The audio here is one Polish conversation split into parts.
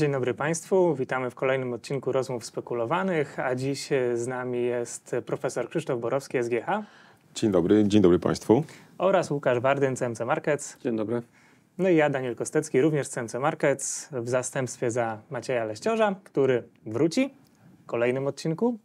Dzień dobry Państwu, witamy w kolejnym odcinku Rozmów Spekulowanych, a dziś e, z nami jest profesor Krzysztof Borowski, SGH. Dzień dobry, dzień dobry Państwu. Oraz Łukasz Wardyn, CMC Markets. Dzień dobry. No i ja, Daniel Kostecki, również CMC Markets, w zastępstwie za Macieja Leściorza, który wróci w kolejnym odcinku.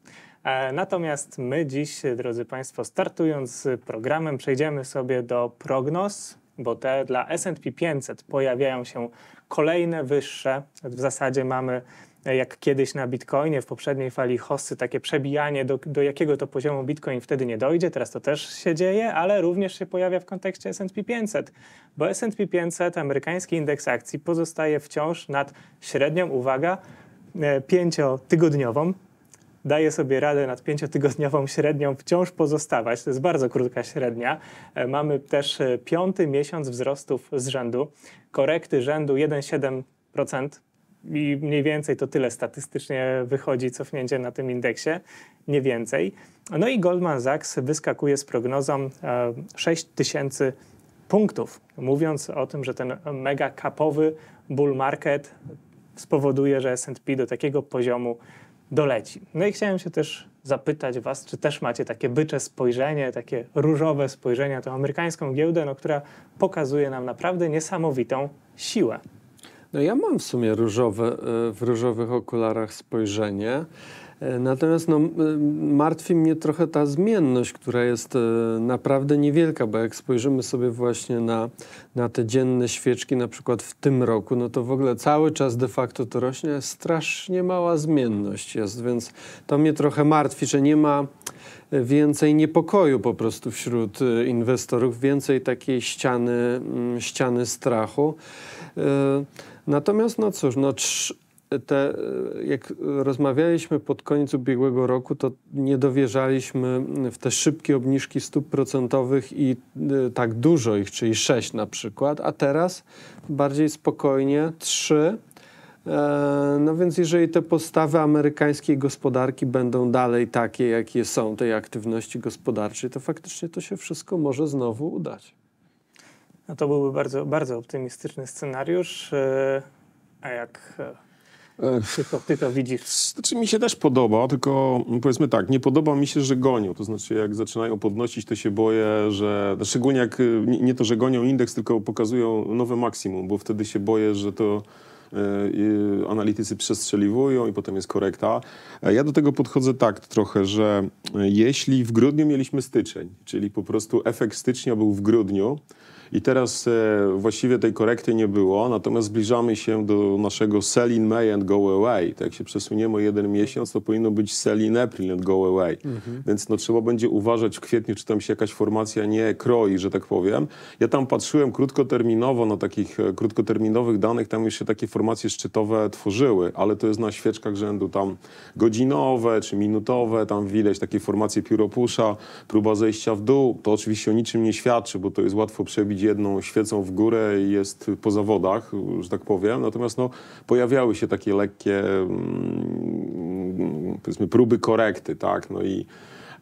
E, natomiast my dziś, drodzy Państwo, startując z programem, przejdziemy sobie do prognoz bo te dla S&P 500 pojawiają się kolejne wyższe. W zasadzie mamy e, jak kiedyś na Bitcoinie w poprzedniej fali hossy, takie przebijanie do, do jakiego to poziomu Bitcoin wtedy nie dojdzie, teraz to też się dzieje, ale również się pojawia w kontekście S&P 500, bo S&P 500, amerykański indeks akcji, pozostaje wciąż nad średnią, uwaga, e, pięciotygodniową, daje sobie radę nad pięciotygodniową średnią wciąż pozostawać. To jest bardzo krótka średnia. E, mamy też e, piąty miesiąc wzrostów z rzędu, korekty rzędu 1,7%. I mniej więcej to tyle statystycznie wychodzi cofnięcie na tym indeksie, nie więcej. No i Goldman Sachs wyskakuje z prognozą 6 e, tysięcy punktów, mówiąc o tym, że ten mega kapowy bull market spowoduje, że S&P do takiego poziomu doleci. No i chciałem się też zapytać Was, czy też macie takie bycze spojrzenie, takie różowe spojrzenie na tą amerykańską giełdę, no, która pokazuje nam naprawdę niesamowitą siłę. No ja mam w sumie różowe, e, w różowych okularach spojrzenie. E, natomiast no, martwi mnie trochę ta zmienność, która jest e, naprawdę niewielka, bo jak spojrzymy sobie właśnie na, na te dzienne świeczki, na przykład w tym roku, no to w ogóle cały czas de facto to rośnie, strasznie mała zmienność jest, więc to mnie trochę martwi, że nie ma e, więcej niepokoju po prostu wśród inwestorów, więcej takiej ściany, ściany strachu. Natomiast no cóż, no te, jak rozmawialiśmy pod koniec ubiegłego roku, to nie dowierzaliśmy w te szybkie obniżki stóp procentowych i y, tak dużo ich, czyli 6 na przykład, a teraz bardziej spokojnie 3. E, no więc jeżeli te postawy amerykańskiej gospodarki będą dalej takie, jakie są tej aktywności gospodarczej, to faktycznie to się wszystko może znowu udać. No to byłby bardzo, bardzo optymistyczny scenariusz. E, a jak e, ty to, ty to widzisz. Znaczy mi się też podoba, tylko powiedzmy tak, nie podoba mi się, że gonią. To znaczy jak zaczynają podnosić, to się boję, że... Szczególnie jak y, nie to, że gonią indeks, tylko pokazują nowe maksimum, bo wtedy się boję, że to y, y, analitycy przestrzeliwują i potem jest korekta. E, ja do tego podchodzę tak trochę, że e, jeśli w grudniu mieliśmy styczeń, czyli po prostu efekt stycznia był w grudniu, i teraz e, właściwie tej korekty nie było, natomiast zbliżamy się do naszego sell in May and go away. Tak jak się przesuniemy jeden miesiąc, to powinno być sell in April and go away. Mhm. Więc no, trzeba będzie uważać w kwietniu, czy tam się jakaś formacja nie kroi, że tak powiem. Ja tam patrzyłem krótkoterminowo na takich e, krótkoterminowych danych, tam już się takie formacje szczytowe tworzyły, ale to jest na świeczkach rzędu tam godzinowe czy minutowe, tam widać takie formacje pióropusza, próba zejścia w dół. To oczywiście o niczym nie świadczy, bo to jest łatwo przewidzieć jedną świecą w górę i jest po zawodach, że tak powiem. Natomiast no, pojawiały się takie lekkie, mm, powiedzmy, próby korekty, tak? No i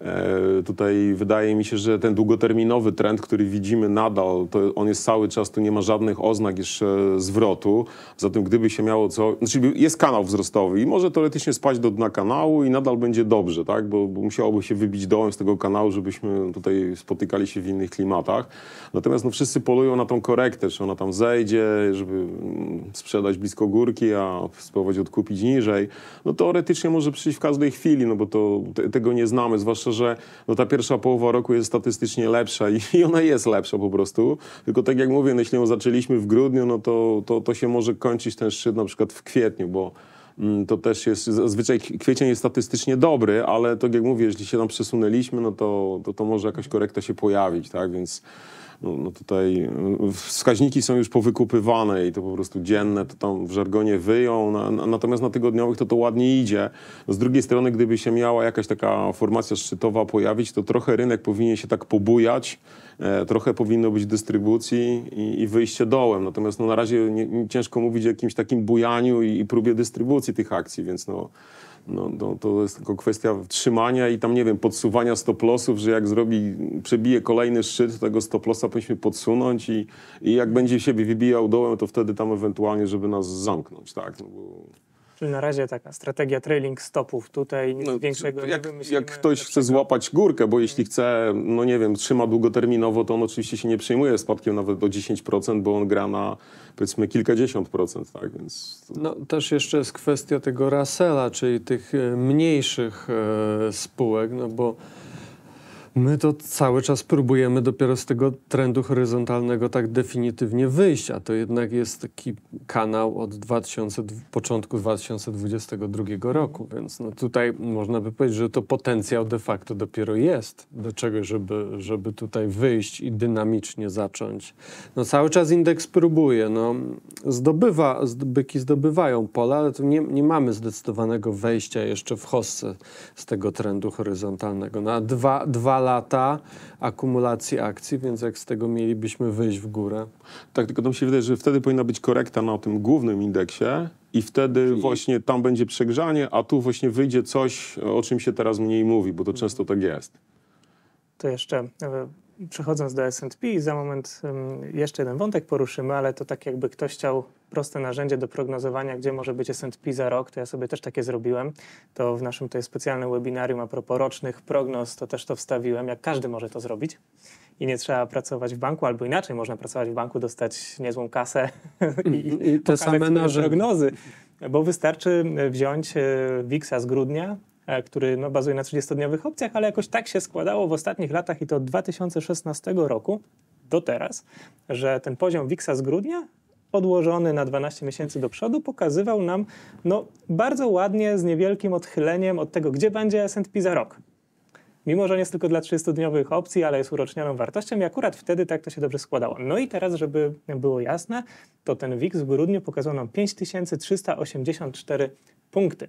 E, tutaj wydaje mi się, że ten długoterminowy trend, który widzimy nadal, to on jest cały czas, tu nie ma żadnych oznak jeszcze zwrotu. Zatem gdyby się miało co... Znaczy jest kanał wzrostowy i może teoretycznie spaść do dna kanału i nadal będzie dobrze, tak? Bo, bo musiałoby się wybić dołem z tego kanału, żebyśmy tutaj spotykali się w innych klimatach. Natomiast no, wszyscy polują na tą korektę, czy ona tam zejdzie, żeby mm, sprzedać blisko górki, a spróbować odkupić niżej. No teoretycznie może przyjść w każdej chwili, no bo to te, tego nie znamy, zwłaszcza, że no, ta pierwsza połowa roku jest statystycznie lepsza i, i ona jest lepsza po prostu. Tylko tak jak mówię, no, jeśli ją zaczęliśmy w grudniu, no to, to, to się może kończyć ten szczyt na przykład w kwietniu, bo mm, to też jest, zazwyczaj kwiecień jest statystycznie dobry, ale tak jak mówię, jeśli się tam przesunęliśmy, no to, to, to może jakaś korekta się pojawić, tak, więc no, no, tutaj no, wskaźniki są już powykupywane i to po prostu dzienne, to tam w żargonie wyją, na, na, natomiast na tygodniowych to to ładnie idzie. z drugiej strony, gdyby się miała jakaś taka formacja szczytowa pojawić, to trochę rynek powinien się tak pobujać, e, trochę powinno być dystrybucji i, i wyjście dołem. Natomiast no, na razie nie, nie ciężko mówić o jakimś takim bujaniu i, i próbie dystrybucji tych akcji, więc no no, to jest tylko kwestia trzymania i tam, nie wiem, podsuwania lossów, że jak zrobi, przebije kolejny szczyt, tego lossa, powinniśmy podsunąć i, i jak będzie siebie wybijał dołem, to wtedy tam ewentualnie, żeby nas zamknąć, tak? No bo na razie taka strategia trailing stopów tutaj nic no, większego jak, nie Jak ktoś chce złapać górkę, bo jeśli chce, no nie wiem, trzyma długoterminowo, to on oczywiście się nie przejmuje spadkiem nawet do 10%, bo on gra na powiedzmy kilkadziesiąt procent, tak, więc... To... No też jeszcze jest kwestia tego Rasela, czyli tych e, mniejszych e, spółek, no bo My to cały czas próbujemy dopiero z tego trendu horyzontalnego tak definitywnie wyjść, a to jednak jest taki kanał od 2000, początku 2022 roku, więc no tutaj można by powiedzieć, że to potencjał de facto dopiero jest do czegoś, żeby, żeby tutaj wyjść i dynamicznie zacząć. No cały czas indeks próbuje, no zdobywa, byki zdobywają pola, ale tu nie, nie mamy zdecydowanego wejścia jeszcze w hossę z tego trendu horyzontalnego. Na no, dwa, dwa lata akumulacji akcji, więc jak z tego mielibyśmy wyjść w górę. Tak, tylko mi się wydaje, że wtedy powinna być korekta na tym głównym indeksie i wtedy Czyli... właśnie tam będzie przegrzanie, a tu właśnie wyjdzie coś, o czym się teraz mniej mówi, bo to mhm. często tak jest. To jeszcze e, przechodząc do S&P, za moment jeszcze jeden wątek poruszymy, ale to tak jakby ktoś chciał proste narzędzie do prognozowania, gdzie może być S&P za rok, to ja sobie też takie zrobiłem. To w naszym tutaj specjalnym webinarium a propos rocznych prognoz, to też to wstawiłem, jak każdy może to zrobić. I nie trzeba pracować w banku, albo inaczej, można pracować w banku, dostać niezłą kasę i, i te same prognozy. Bo wystarczy wziąć e, WIX-a z grudnia, E, który no, bazuje na 30-dniowych opcjach, ale jakoś tak się składało w ostatnich latach i to od 2016 roku do teraz, że ten poziom WIX-a z grudnia odłożony na 12 miesięcy do przodu, pokazywał nam no, bardzo ładnie, z niewielkim odchyleniem od tego, gdzie będzie S&P za rok. Mimo, że nie jest tylko dla 30-dniowych opcji, ale jest urocznioną wartością i akurat wtedy tak to się dobrze składało. No i teraz, żeby było jasne, to ten WIX w grudniu pokazał nam 5384 punkty.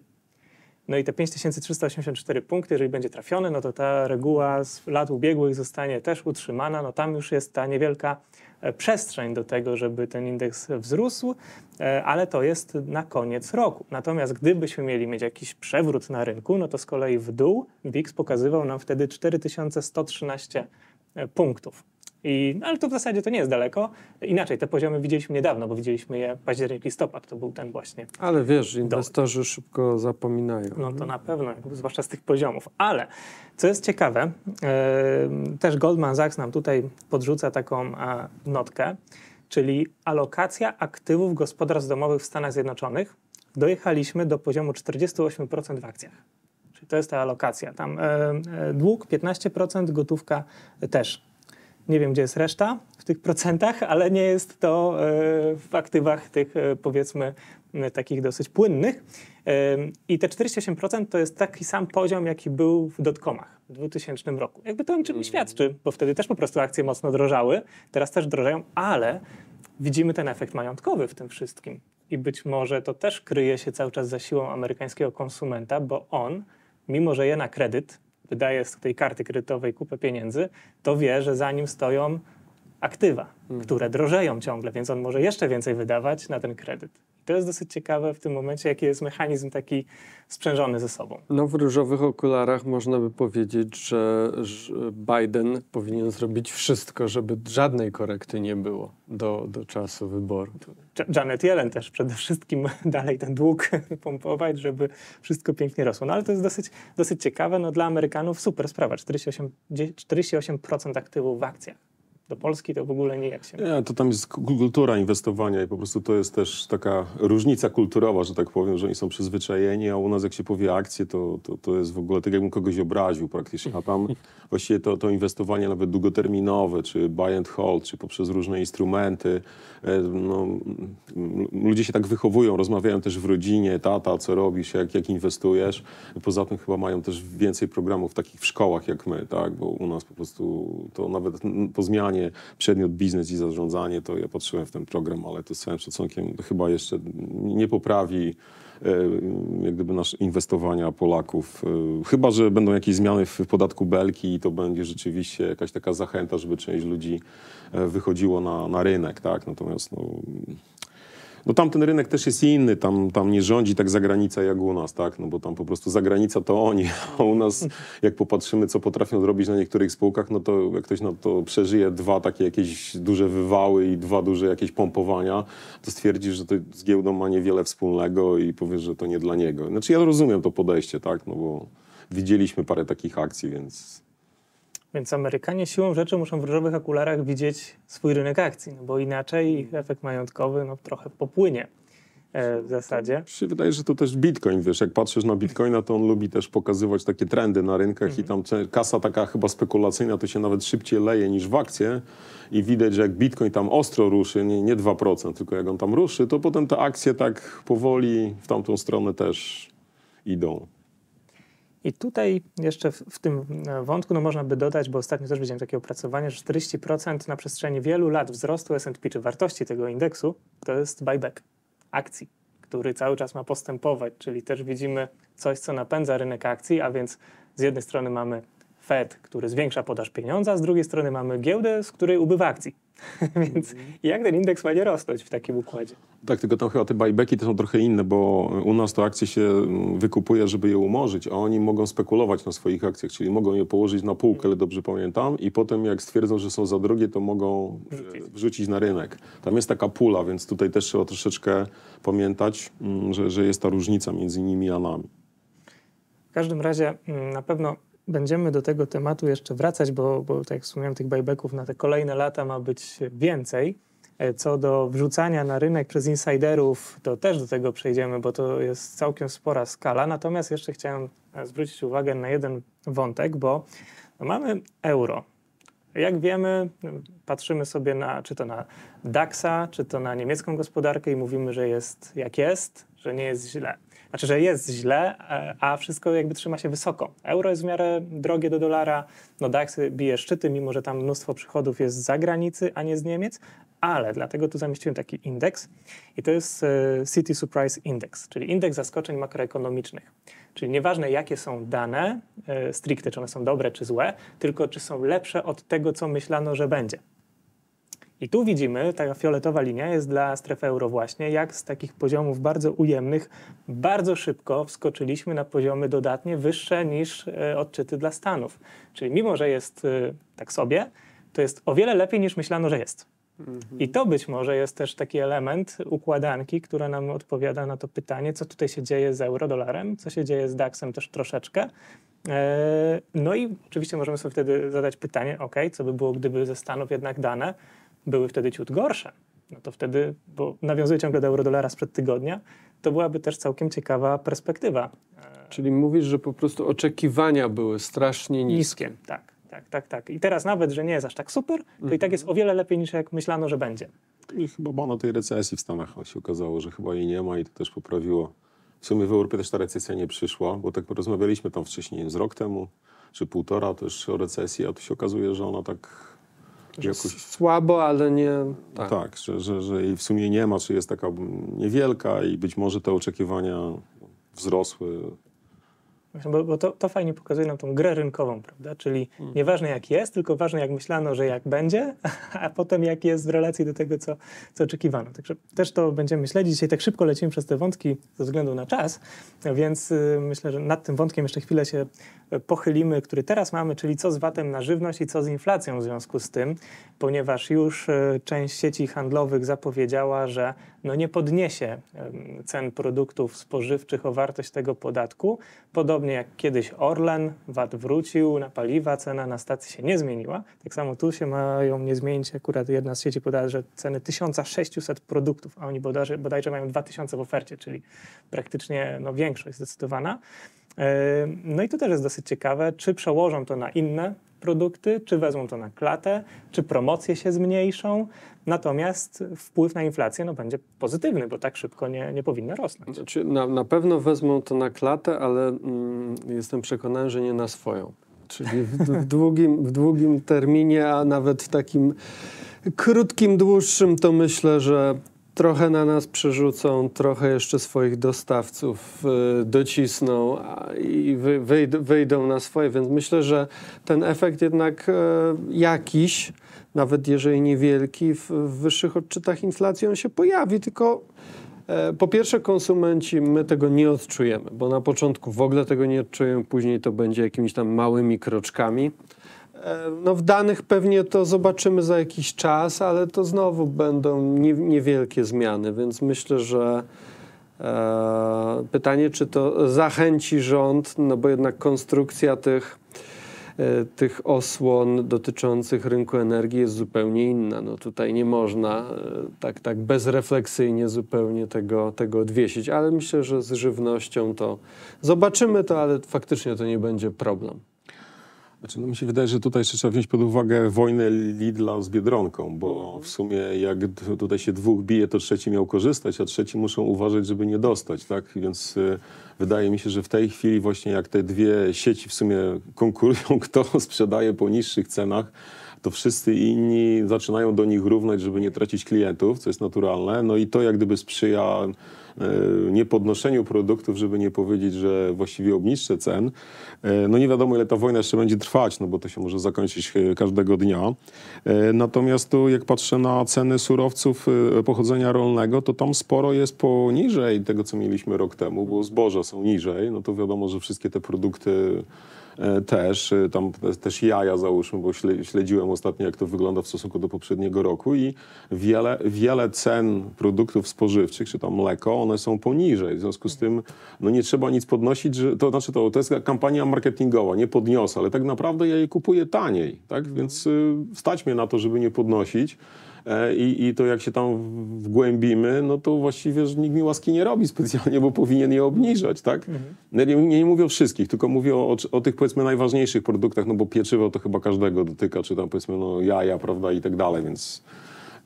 No i te 5384 punkty, jeżeli będzie trafione, no to ta reguła z lat ubiegłych zostanie też utrzymana. No tam już jest ta niewielka e, przestrzeń do tego, żeby ten indeks wzrósł, e, ale to jest na koniec roku. Natomiast gdybyśmy mieli mieć jakiś przewrót na rynku, no to z kolei w dół BIX pokazywał nam wtedy 4113 e, punktów. I, no, ale to w zasadzie to nie jest daleko. Inaczej, te poziomy widzieliśmy niedawno, bo widzieliśmy je październik, listopad, to był ten właśnie. Ale wiesz, inwestorzy szybko zapominają. No to na pewno, zwłaszcza z tych poziomów. Ale co jest ciekawe, yy, też Goldman Sachs nam tutaj podrzuca taką a, e, notkę, czyli alokacja aktywów gospodarstw domowych w Stanach Zjednoczonych. Dojechaliśmy do poziomu 48% w akcjach to jest ta alokacja. Tam e, dług 15%, gotówka też nie wiem, gdzie jest reszta w tych procentach, ale nie jest to e, w aktywach tych e, powiedzmy e, takich dosyć płynnych. I te 48% to jest taki sam poziom, jaki był w dotkomach w 2000 roku. Jakby to niczym nie świadczy, bo wtedy też po prostu akcje mocno drożały, teraz też drożają, ale widzimy ten efekt majątkowy w tym wszystkim. I być może to też kryje się cały czas za siłą amerykańskiego konsumenta, bo on, mimo że je na kredyt, wydaje z tej karty kredytowej kupę pieniędzy, to wie, że za nim stoją aktywa, hmm. które drożeją ciągle, więc on może jeszcze więcej wydawać na ten kredyt. To jest dosyć ciekawe w tym momencie, jaki jest mechanizm taki sprzężony ze sobą. No w różowych okularach można by powiedzieć, że Biden powinien zrobić wszystko, żeby żadnej korekty nie było do, do czasu wyborów. Janet Yellen też przede wszystkim dalej ten dług pompować, żeby wszystko pięknie rosło. No ale to jest dosyć, dosyć ciekawe, no dla Amerykanów super sprawa, 48%, 48 aktywów w akcjach do Polski, to w ogóle nie jak się. Nie, to tam jest kultura inwestowania i po prostu to jest też taka różnica kulturowa, że tak powiem, że oni są przyzwyczajeni, a u nas jak się powie akcje, to, to, to jest w ogóle tak jakbym kogoś obraził praktycznie, a tam właściwie to, to inwestowanie nawet długoterminowe, czy buy and hold, czy poprzez różne instrumenty, e, no, ludzie się tak wychowują, rozmawiają też w rodzinie, tata, co robisz, jak, jak inwestujesz. Poza tym chyba mają też więcej programów takich w szkołach jak my, tak, bo u nas po prostu to nawet po zmianie zarządzanie, przedmiot biznes i zarządzanie, to ja patrzyłem w ten program, ale to z całym szacunkiem chyba jeszcze nie poprawi e, jak gdyby nasz inwestowania Polaków. E, chyba, że będą jakieś zmiany w podatku belki i to będzie rzeczywiście jakaś taka zachęta, żeby część ludzi e, wychodziło na, na rynek, tak? Natomiast no, no tamten rynek też jest inny, tam, tam nie rządzi tak zagranica jak u nas, tak? No bo tam po prostu zagranica to oni, a u nas jak popatrzymy, co potrafią zrobić na niektórych spółkach, no to jak ktoś na to przeżyje dwa takie jakieś duże wywały i dwa duże jakieś pompowania, to stwierdzisz, że to z giełdą ma niewiele wspólnego i powiesz, że to nie dla niego. Znaczy ja rozumiem to podejście, tak? No bo widzieliśmy parę takich akcji, więc więc Amerykanie siłą rzeczy muszą w różowych okularach widzieć swój rynek akcji, no bo inaczej ich efekt majątkowy no, trochę popłynie e, w zasadzie. Mi się wydaje, że to też Bitcoin, wiesz, jak patrzysz na Bitcoina, to on lubi też pokazywać takie trendy na rynkach i mhm. tam kasa taka chyba spekulacyjna to się nawet szybciej leje niż w akcje i widać, że jak Bitcoin tam ostro ruszy, nie, nie 2%, tylko jak on tam ruszy, to potem te akcje tak powoli w tamtą stronę też idą. I tutaj jeszcze w, w, tym e, wątku no można by dodać, bo ostatnio też widziałem takie opracowanie, że 40% na przestrzeni wielu lat wzrostu S&P czy wartości tego indeksu to jest buyback akcji, który cały czas ma postępować, czyli też widzimy coś, co napędza rynek akcji, a więc z jednej strony mamy Fed, który zwiększa podaż pieniądza, z drugiej strony mamy giełdę, z której ubywa akcji. Więc mhm. jak ten indeks ma nie rosnąć w takim układzie? Tak, tylko tam chyba te buybacki to są trochę inne, bo u nas to akcje się mm, wykupuje, żeby je umorzyć, a oni mogą spekulować na swoich akcjach, czyli mogą je położyć na półkę, mhm. ale dobrze pamiętam, i potem jak stwierdzą, że są za drogie, to mogą e, wrzucić na rynek. Tam jest taka pula, więc tutaj też trzeba troszeczkę pamiętać, mm, że, że jest ta różnica między nimi a nami. W każdym razie mm, na pewno Będziemy do tego tematu jeszcze wracać, bo, bo tak jak wspomniałem, tych buybacków na te kolejne lata ma być więcej. E, co do wrzucania na rynek przez insiderów, to też do tego przejdziemy, bo to jest całkiem spora skala. Natomiast jeszcze chciałem e, zwrócić uwagę na jeden wątek, bo mamy euro. Jak wiemy, patrzymy sobie na, czy to na DAXa, czy to na niemiecką gospodarkę i mówimy, że jest jak jest, że nie jest źle. Znaczy, że jest źle, e, a wszystko jakby trzyma się wysoko. Euro jest w miarę drogie do dolara, no DAX bije szczyty, mimo że tam mnóstwo przychodów jest z zagranicy, a nie z Niemiec, ale dlatego tu zamieściłem taki indeks i to jest e, City Surprise Index, czyli indeks zaskoczeń makroekonomicznych. Czyli nieważne jakie są dane, e, stricte czy one są dobre czy złe, tylko czy są lepsze od tego, co myślano, że będzie. I tu widzimy, ta fioletowa linia jest dla strefy euro właśnie, jak z takich poziomów bardzo ujemnych bardzo szybko wskoczyliśmy na poziomy dodatnie wyższe niż e, odczyty dla Stanów. Czyli mimo, że jest e, tak sobie, to jest o wiele lepiej niż myślano, że jest. Mhm. I to być może jest też taki element układanki, która nam odpowiada na to pytanie, co tutaj się dzieje z euro dolarem co się dzieje z DAX-em też troszeczkę. E, no i oczywiście możemy sobie wtedy zadać pytanie, ok, co by było, gdyby ze Stanów jednak dane były wtedy ciut gorsze, no to wtedy, bo nawiązuję ciągle do eurodolara sprzed tygodnia, to byłaby też całkiem ciekawa perspektywa. E, Czyli mówisz, że po prostu oczekiwania były strasznie niskie. niskie tak. Tak, tak, tak. I teraz nawet, że nie jest aż tak super, to mhm. i tak mhm. jest o wiele lepiej niż jak myślano, że będzie. No I chyba bono tej recesji w Stanach się okazało, że chyba jej nie ma i to też poprawiło. W sumie w Europie też ta recesja nie przyszła, bo tak rozmawialiśmy tam wcześniej, z rok temu czy półtora też o recesji, a tu się okazuje, że ona tak Jakoś... Słabo, ale nie... Tak, tak że, że, że jej w sumie nie ma, czy jest taka niewielka i być może te oczekiwania wzrosły bo, bo to, to, fajnie pokazuje nam tą grę rynkową, prawda? Czyli hmm. nieważne jak jest, tylko ważne jak myślano, że jak będzie, a potem jak jest w relacji do tego, co, co oczekiwano. Także też to będziemy śledzić. Dzisiaj tak szybko lecimy przez te wątki ze względu na czas, więc y, myślę, że nad tym wątkiem jeszcze chwilę się pochylimy, który teraz mamy, czyli co z VAT-em na żywność i co z inflacją w związku z tym, ponieważ już e, część sieci handlowych zapowiedziała, że no nie podniesie cen produktów spożywczych o wartość tego podatku. Podobnie jak kiedyś Orlen, VAT wrócił na paliwa, cena na stacji się nie zmieniła. Tak samo tu się mają nie zmienić. Akurat jedna z sieci podała, że ceny 1600 produktów, a oni bodajże, bodajże mają 2000 w ofercie, czyli praktycznie no, większość zdecydowana. No i tu też jest dosyć ciekawe, czy przełożą to na inne produkty, czy wezmą to na klatę, czy promocje się zmniejszą. Natomiast wpływ na inflację no, będzie pozytywny, bo tak szybko nie, nie powinna rosnąć. Znaczy, na, na pewno wezmą to na klatę, ale mm, jestem przekonany, że nie na swoją. Czyli w, w, długim, w długim terminie, a nawet w takim krótkim, dłuższym, to myślę, że trochę na nas przerzucą, trochę jeszcze swoich dostawców y, docisną i wyjdą na swoje, więc myślę, że ten efekt jednak e, jakiś, nawet jeżeli niewielki, w wyższych odczytach inflacji on się pojawi, tylko e, po pierwsze, konsumenci my tego nie odczujemy, bo na początku w ogóle tego nie odczujemy, później to będzie jakimiś tam małymi kroczkami. E, no w danych pewnie to zobaczymy za jakiś czas, ale to znowu będą niewielkie zmiany, więc myślę, że e, pytanie, czy to zachęci rząd, no bo jednak konstrukcja tych, e, tych osłon dotyczących rynku energii jest zupełnie inna. No tutaj nie można tak, tak bezrefleksyjnie zupełnie tego, tego odwiesić, ale myślę, że z żywnością to zobaczymy to, ale faktycznie to nie będzie problem. Znaczy, no mi się wydaje, że tutaj jeszcze trzeba wziąć pod uwagę wojnę Lidla z Biedronką, bo no. w sumie jak tutaj się dwóch bije, to trzeci miał korzystać, a trzeci muszą uważać, żeby nie dostać, tak? Więc y, wydaje mi się, że w tej chwili właśnie jak te dwie sieci w sumie konkurują, kto sprzedaje po niższych cenach, to wszyscy inni zaczynają do nich równać, żeby nie tracić klientów, co jest naturalne. No i to jak gdyby sprzyja E, niepodnoszeniu produktów, żeby nie powiedzieć, że właściwie obniżce cen. E, no nie wiadomo, ile ta wojna jeszcze będzie trwać, no bo to się może zakończyć e, każdego dnia. Natomiast tu, jak patrzę na ceny surowców pochodzenia rolnego, to tam sporo jest poniżej tego, co mieliśmy rok temu, bo zboża są niżej, no to wiadomo, że wszystkie te produkty E, też, e, tam też jaja załóżmy, bo śledziłem ostatnio jak to wygląda w stosunku do poprzedniego roku i wiele, wiele cen produktów spożywczych, czy tam mleko, one są poniżej, w związku z tym no nie trzeba nic podnosić, że, to znaczy to, to jest kampania marketingowa, nie podniosę, ale tak naprawdę ja je kupuję taniej, tak, więc e, stać mnie na to, żeby nie podnosić, E, i, i to jak się tam wgłębimy, no to właściwie że nikt mi łaski nie robi specjalnie, bo powinien je obniżać, tak? Mhm. Nie, nie, nie mówię o wszystkich, tylko mówię o, o, tych powiedzmy najważniejszych produktach, no bo pieczywo to chyba każdego dotyka, czy tam powiedzmy no jaja, prawda, i tak dalej, więc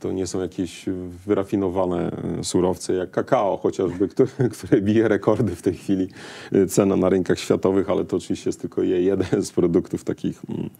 to nie są jakieś wyrafinowane e, surowce jak kakao chociażby, które, które bije rekordy w tej chwili e, cena na rynkach światowych, ale to oczywiście jest tylko jeden z produktów takich mm,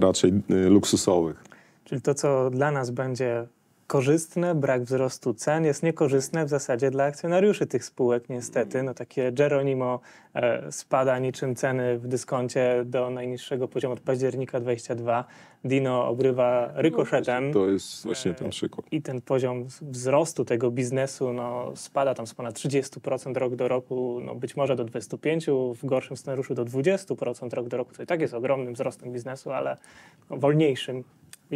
raczej luksusowych. Czyli to, co dla nas będzie korzystne, brak wzrostu cen jest niekorzystne w zasadzie dla akcjonariuszy tych spółek niestety. Mm. No takie Geronimo e, spada niczym ceny w dyskoncie do najniższego poziomu od października 22. Dino obrywa rykoszetem. to jest właśnie e, ten przykład. E, I ten poziom wzrostu tego biznesu no, spada tam z ponad 30% rok do roku, no, być może do 25%, w gorszym scenariuszu do 20% rok do roku, co i tak jest ogromnym wzrostem biznesu, ale no, wolniejszym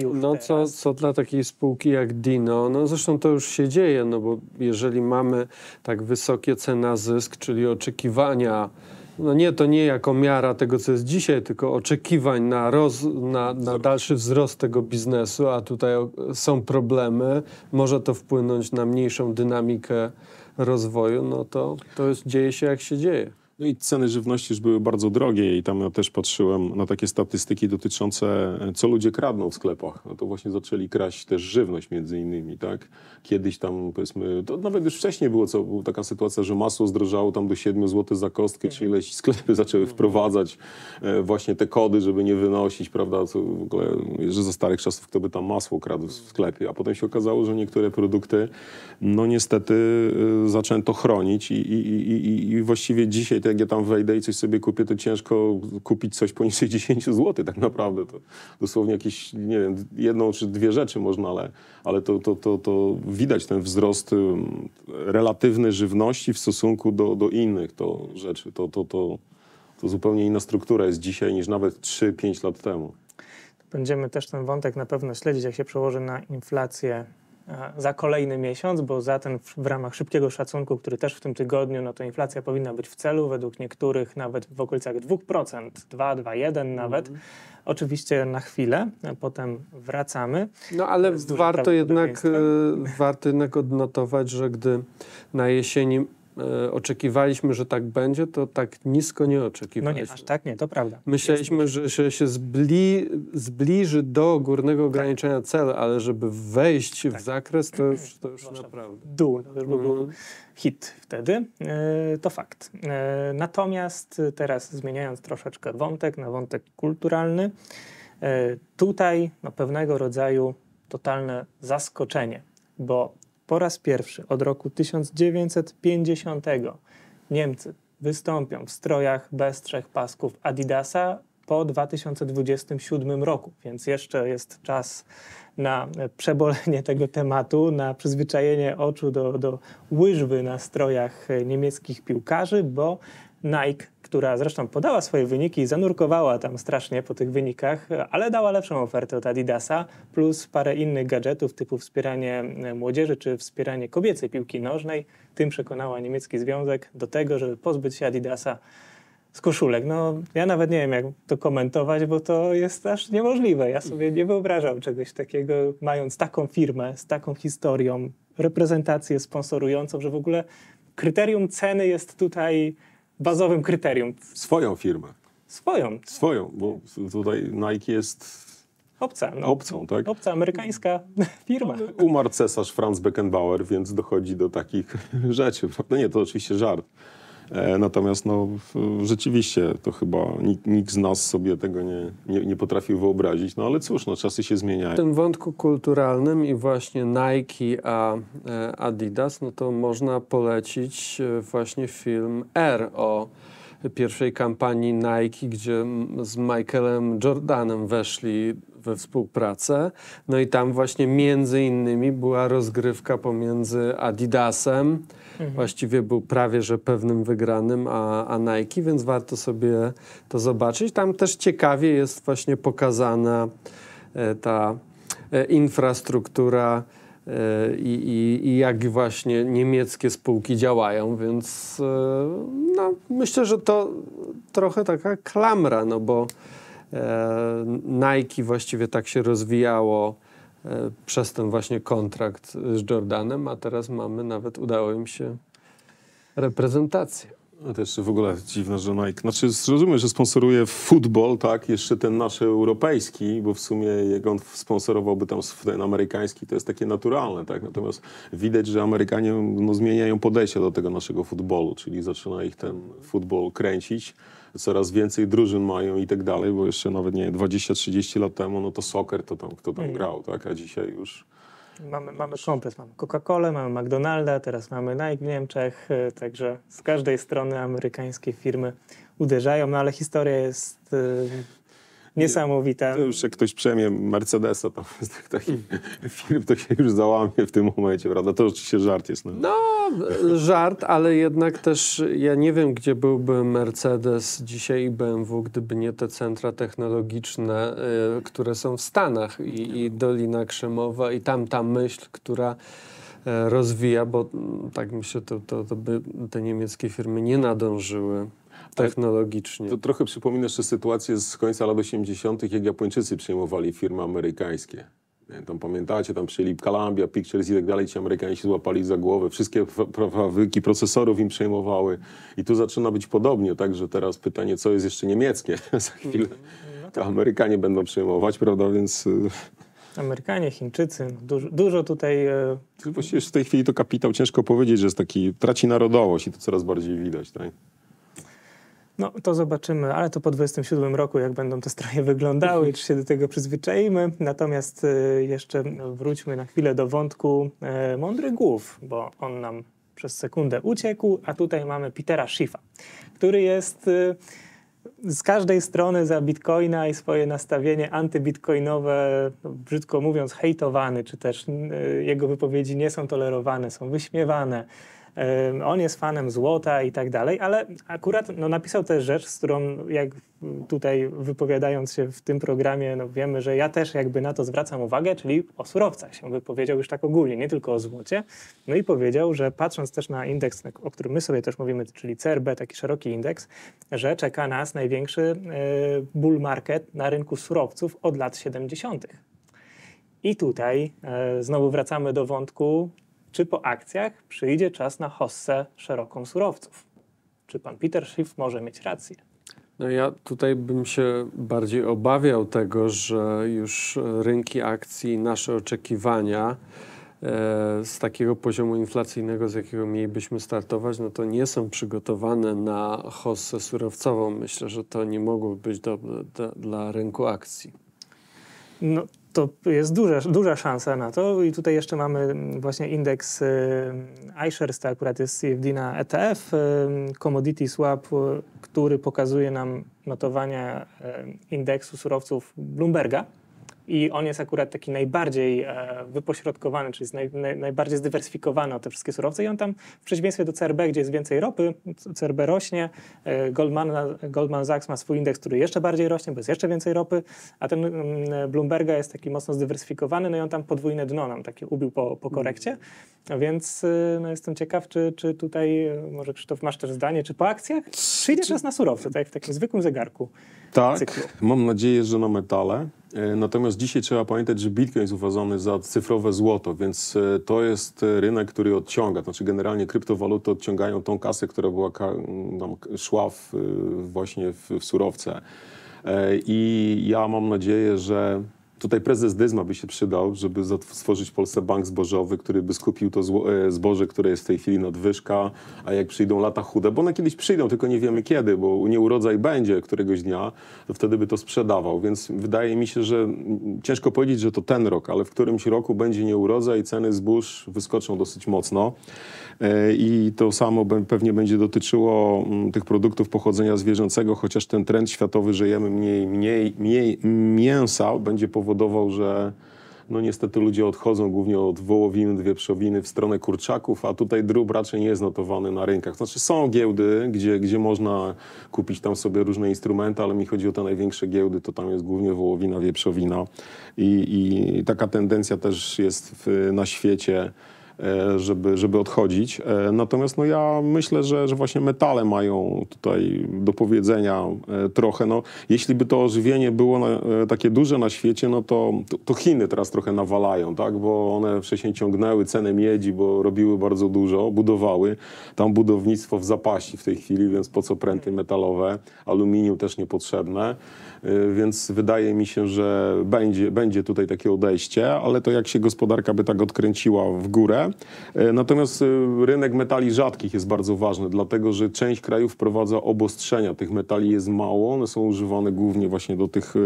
już No teraz. co, co dla takiej spółki jak Dino, no zresztą to już się dzieje, no bo jeżeli mamy tak wysokie cena zysk, czyli oczekiwania, no nie, to nie jako miara tego, co jest dzisiaj, tylko oczekiwań na, roz, na, na dalszy wzrost tego biznesu, a tutaj są problemy, może to wpłynąć na mniejszą dynamikę rozwoju, no to, to jest, dzieje się jak się dzieje. No i ceny żywności już były bardzo drogie i tam ja też patrzyłem na takie statystyki dotyczące, e, co ludzie kradną w sklepach. No to właśnie zaczęli kraść też żywność między innymi, tak? Kiedyś tam powiedzmy, to nawet już wcześniej było, co, była taka sytuacja, że masło zdrożało tam do 7 zł za kostkę, czy ileś sklepy zaczęły mhm. wprowadzać e, właśnie te kody, żeby nie wynosić, prawda? Co w ogóle, że za starych czasów kto by tam masło kradł w mhm. sklepie. A potem się okazało, że niektóre produkty, no niestety e, zaczęto chronić i, i, i, i właściwie dzisiaj jak ja tam wejdę i coś sobie kupię, to ciężko kupić coś poniżej 10 zł tak naprawdę. To dosłownie jakieś, nie wiem, jedną czy dwie rzeczy można, ale, ale to, to, to, to widać ten wzrost relatywny żywności w stosunku do, do innych to rzeczy. To, to, to, to zupełnie inna struktura jest dzisiaj niż nawet 3-5 lat temu. Będziemy też ten wątek na pewno śledzić, jak się przełoży na inflację za kolejny miesiąc, bo za ten w ramach szybkiego szacunku, który też w tym tygodniu, no to inflacja powinna być w celu, według niektórych nawet w okolicach 2%, 2, 2, 1 nawet. Mm. Oczywiście na chwilę, potem wracamy. No ale warto jednak, e, warto jednak odnotować, że gdy na jesieni E, oczekiwaliśmy, że tak będzie, to tak nisko nie oczekiwaliśmy. No nie, aż tak nie, to prawda. Myśleliśmy, że, się zbli, zbliży do górnego tak. ograniczenia tak. celu, ale żeby wejść tak. w zakres, to już, to już naprawdę. Dół, no, to już był mhm. hit wtedy, e, to fakt. E, natomiast teraz zmieniając troszeczkę wątek na wątek kulturalny, tutaj no, pewnego rodzaju totalne zaskoczenie, bo po raz pierwszy od roku 1950 Niemcy wystąpią w strojach bez trzech pasków Adidasa po 2027 roku, więc jeszcze jest czas na przebolenie tego tematu, na przyzwyczajenie oczu do, do łyżwy na strojach niemieckich piłkarzy, bo Nike która zresztą podała swoje wyniki i zanurkowała tam strasznie po tych wynikach, ale dała lepszą ofertę od Adidasa, plus parę innych gadżetów typu wspieranie e, młodzieży czy wspieranie kobiecej piłki nożnej. Tym przekonała niemiecki związek do tego, żeby pozbyć się Adidasa z koszulek. No, ja nawet nie wiem, jak to komentować, bo to jest aż niemożliwe. Ja sobie nie wyobrażam czegoś takiego, mając taką firmę, z taką historią, reprezentację sponsorującą, że w ogóle kryterium ceny jest tutaj bazowym kryterium. Swoją firmę. Swoją. Swoją, bo tutaj Nike jest Obca. No. Obcą, tak? Obca, amerykańska firma. Umarł cesarz Franz Beckenbauer, więc dochodzi do takich rzeczy. No nie, to oczywiście żart. E, natomiast no, rzeczywiście to chyba nikt, nikt z nas sobie tego nie, nie, nie, potrafił wyobrazić. No ale cóż, no, czasy się zmieniają. W tym wątku kulturalnym i właśnie Nike a e, Adidas, no to można polecić e, właśnie film R o pierwszej kampanii Nike, gdzie z Michaelem Jordanem weszli we współpracę. No i tam właśnie między innymi była rozgrywka pomiędzy Adidasem, mhm. właściwie był prawie że pewnym wygranym, a, a Nike, więc warto sobie to zobaczyć. Tam też ciekawie jest właśnie pokazana e, ta e, infrastruktura e, i, i, i, jak właśnie niemieckie spółki działają, więc no, myślę, że to trochę taka klamra, no bo E, Nike właściwie tak się rozwijało e, przez ten właśnie kontrakt z Jordanem, a teraz mamy nawet, udało im się reprezentację. No jeszcze w ogóle dziwne, że Nike, znaczy zrozumiem, że sponsoruje futbol, tak, jeszcze ten nasz europejski, bo w sumie jak on sponsorowałby tam ten amerykański, to jest takie naturalne, tak, natomiast widać, że Amerykanie no, zmieniają podejście do tego naszego futbolu, czyli zaczyna ich ten futbol kręcić, coraz więcej drużyn mają i tak dalej, bo jeszcze nawet nie 20-30 lat temu, no to soccer to tam kto tam mm. grał, tak? A dzisiaj już... Mamy, mamy komplet, mamy Coca-Colę, mamy McDonalda, teraz mamy Nike w Niemczech, y, także z każdej strony amerykańskie firmy uderzają, no ale historia jest y, Niesamowite. To już jak ktoś przemie Mercedesa, to jest tak taki film, to się już załamie w tym momencie, prawda? To oczywiście żart jest. No. no, żart, ale jednak też ja nie wiem, gdzie byłby Mercedes dzisiaj i BMW, gdyby nie te centra technologiczne, e, które są w Stanach i, i Dolina Krzemowa i tam ta myśl, która e, rozwija, bo mm, tak myślę, to, to, to by te niemieckie firmy nie nadążyły technologicznie. To trochę przypomina jeszcze sytuację z końca lat 80., jak Japończycy przejmowali firmy amerykańskie. Tam pamiętacie, tam przyjęli Columbia Pictures i tak dalej, ci Amerykanie się złapali za głowę, wszystkie fabryki procesorów im przejmowały i tu zaczyna być podobnie, także teraz pytanie, co jest jeszcze niemieckie za chwilę. Mhm. To Amerykanie będą przejmować, prawda, więc... Y, Amerykanie, Chińczycy, no, dużo, dużo tutaj... E, Właściwie w tej chwili to kapitał, ciężko powiedzieć, że jest taki, traci narodowość i to coraz bardziej widać, tak? No to zobaczymy, ale to po 27 roku, jak będą te stroje wyglądały, czy się do tego przyzwyczaimy. Natomiast e, jeszcze wróćmy na chwilę do wątku e, mądrych głów, bo on nam przez sekundę uciekł, a tutaj mamy Petera Schiffa, który jest e, z każdej strony za bitcoina i swoje nastawienie antybitcoinowe, no, brzydko mówiąc, hejtowany, czy też jego wypowiedzi nie są tolerowane, są wyśmiewane on jest fanem złota i tak dalej, ale akurat no, napisał też rzecz, z którą jak tutaj wypowiadając się w tym programie, no, wiemy, że ja też jakby na to zwracam uwagę, czyli o surowcach się wypowiedział już tak ogólnie, nie tylko o złocie. No i powiedział, że patrząc też na indeks, o którym my sobie też mówimy, czyli CRB, taki szeroki indeks, że czeka nas największy e, bull market na rynku surowców od lat 70. I tutaj e, znowu wracamy do wątku czy po akcjach przyjdzie czas na hossę szeroką surowców? Czy pan Peter Schiff może mieć rację? No ja tutaj bym się bardziej obawiał tego, że już rynki akcji i nasze oczekiwania e, z takiego poziomu inflacyjnego, z jakiego mielibyśmy startować, no to nie są przygotowane na hossę surowcową. Myślę, że to nie mogło być dobre dla rynku akcji. No, to jest duża, duża szansa na to. I tutaj jeszcze mamy mm, właśnie indeks y, iShares, to akurat jest CFD na ETF, y, Commodity Swap, y, który pokazuje nam notowania indeksu surowców Bloomberga. I on jest akurat taki najbardziej e, wypośrodkowany, czyli jest naj, naj, najbardziej zdywersyfikowany o te wszystkie surowce. I on tam w przeciwieństwie do CRB, gdzie jest więcej ropy, CRB rośnie, e, Goldman, Goldman Sachs ma swój indeks, który jeszcze bardziej rośnie, bo jest jeszcze więcej ropy, a ten mm, Bloomberga jest taki mocno zdywersyfikowany, no i on tam podwójne dno nam takie ubił po, po korekcie. Mm. Więc e, no, jestem ciekaw, czy, czy tutaj, e, może Krzysztof, masz też zdanie, czy po akcjach przyjdzie czas na surowce, tak jak w takim zwykłym zegarku. Tak, cyklu. mam nadzieję, że na metale. E, natomiast dzisiaj trzeba pamiętać, że Bitcoin jest uważany za cyfrowe złoto, więc e, to jest e, rynek, który odciąga. Znaczy generalnie kryptowaluty odciągają tą kasę, która była mm, tam, szła w, właśnie w, w surowce. I ja mam nadzieję, że Tutaj prezes Dyzma by się przydał, żeby stworzyć w Polsce bank zbożowy, który by skupił to e, zboże, które jest w tej chwili nadwyżka, a jak przyjdą lata chude, bo one kiedyś przyjdą, tylko nie wiemy kiedy, bo nieurodzaj będzie któregoś dnia, to wtedy by to sprzedawał. Więc wydaje mi się, że ciężko powiedzieć, że to ten rok, ale w którymś roku będzie nieurodzaj i ceny zbóż wyskoczą dosyć mocno. E, i to samo pewnie będzie dotyczyło mm, tych produktów pochodzenia zwierzęcego, chociaż ten trend światowy, że jemy mniej, mniej, mniej mięsa będzie powodował, że no niestety ludzie odchodzą głównie od wołowiny, wieprzowiny w stronę kurczaków, a tutaj drób raczej nie jest notowany na rynkach. Znaczy są giełdy, gdzie, gdzie można kupić tam sobie różne instrumenty, ale mi chodzi o te największe giełdy, to tam jest głównie wołowina, wieprzowina i, i taka tendencja też jest w, na świecie E, żeby, żeby odchodzić. E, natomiast no ja myślę, że, że właśnie metale mają tutaj do powiedzenia e, trochę. No, jeśli by to ożywienie było na, takie duże na świecie, no to, to Chiny teraz trochę nawalają, tak? bo one wcześniej ciągnęły cenę miedzi, bo robiły bardzo dużo, budowały. Tam budownictwo w zapaści w tej chwili, więc po co pręty metalowe? Aluminium też niepotrzebne, więc wydaje mi się, że będzie, będzie tutaj takie odejście, ale to jak się gospodarka by tak odkręciła w górę, E, natomiast e, rynek metali rzadkich jest bardzo ważny, dlatego że część krajów wprowadza obostrzenia. Tych metali jest mało, one są używane głównie właśnie do tych, e,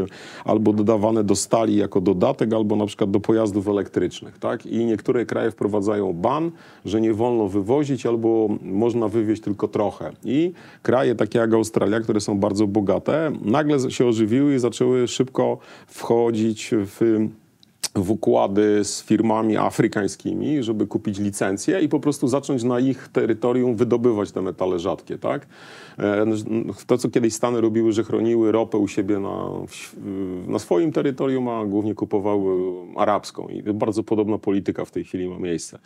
albo dodawane do stali jako dodatek, albo na przykład do pojazdów elektrycznych. Tak? I niektóre kraje wprowadzają ban, że nie wolno wywozić, albo można wywieźć tylko trochę. I kraje takie jak Australia, które są bardzo bogate, nagle się ożywiły i zaczęły szybko wchodzić w w układy z firmami afrykańskimi, żeby kupić licencje i po prostu zacząć na ich terytorium wydobywać te metale rzadkie, tak? E, to, co kiedyś Stany robiły, że chroniły ropę u siebie na, na swoim terytorium, a głównie kupowały arabską i bardzo podobna polityka w tej chwili ma miejsce.